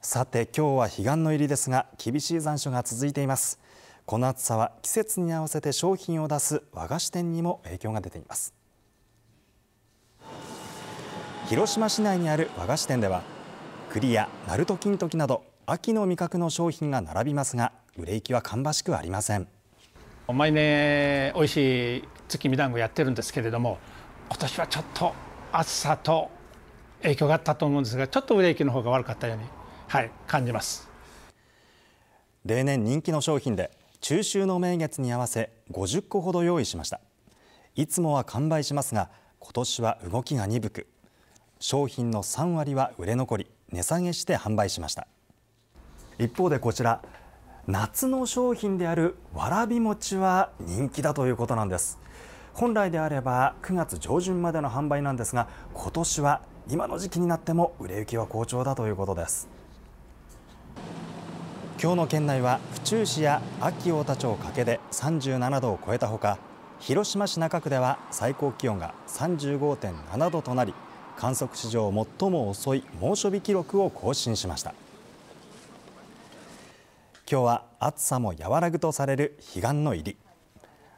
さて今日は彼岸の入りですが厳しい残暑が続いていますこの暑さは季節に合わせて商品を出す和菓子店にも影響が出ています広島市内にある和菓子店では栗や鳴門金時など秋の味覚の商品が並びますが売れ行きは芳しくありません毎ね美味しい月見団子やってるんですけれども今年はちょっと暑さと影響があったと思うんですがちょっと売れ行きの方が悪かったようにはい感じます例年人気の商品で中秋の名月に合わせ50個ほど用意しましたいつもは完売しますが今年は動きが鈍く商品の3割は売れ残り値下げして販売しました一方でこちら夏の商品であるわらび餅は人気だということなんです本来であれば9月上旬までの販売なんですが今年は今の時期になっても売れ行きは好調だということです今日の県内は府中市や安芸太田町掛で37度を超えたほか広島市中区では最高気温が35.7度となり観測史上最も遅い猛暑日記録を更新しました今日は暑さも和らぐとされる彼岸の入り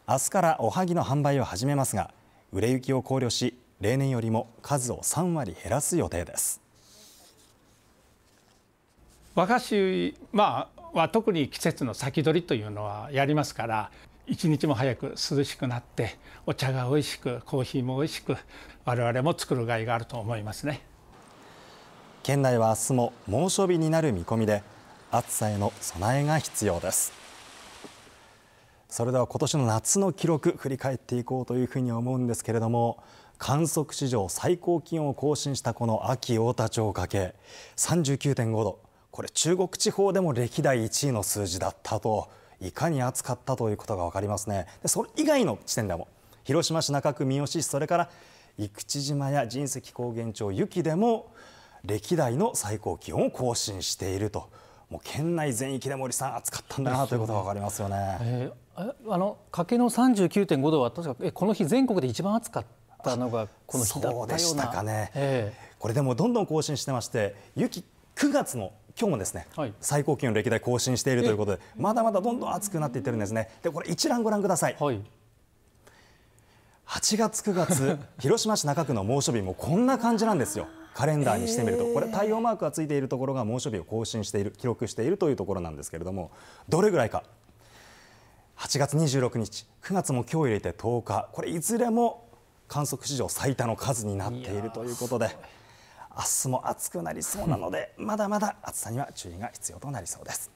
明日からおはぎの販売を始めますが売れ行きを考慮し例年よりも数を3割減らす予定です和菓子、まあ、は特に季節の先取りというのはやりますから一日も早く涼しくなってお茶が美味しくコーヒーも美味しく我々も作るがいがあると思いますね県内は明日も猛暑日になる見込みで暑さへの備えが必要ですそれでは今年の夏の記録振り返っていこうというふうに思うんですけれども観測史上最高気温を更新したこの秋太田町掛け39.5度これ中国地方でも歴代1位の数字だったといかに暑かったということが分かりますねでそれ以外の地点でも広島市中区三好市それから生口島や神石高原町雪でも歴代の最高気温を更新しているともう県内全域で森さん暑かったんだなということが分かりますよね。えー、あの三十九点五度は確かえこの日全国で一番暑かったのがこの日だったような。そうでしたかね。えー、これでもどんどん更新してまして雪9月の今日もですね、はい、最高気温歴代更新しているということで、まだまだどんどん暑くなっていってるんですね。で、これ一覧ご覧ください。はい、8月9月、広島市中区の猛暑日もこんな感じなんですよ。カレンダーにしてみると、これ太陽マークがついているところが猛暑日を更新している記録しているというところなんですけれども、どれぐらいか。8月26日、9月も今日入れて10日、これいずれも観測史上最多の数になっているということで。明日も暑くなりそうなのでまだまだ暑さには注意が必要となりそうです。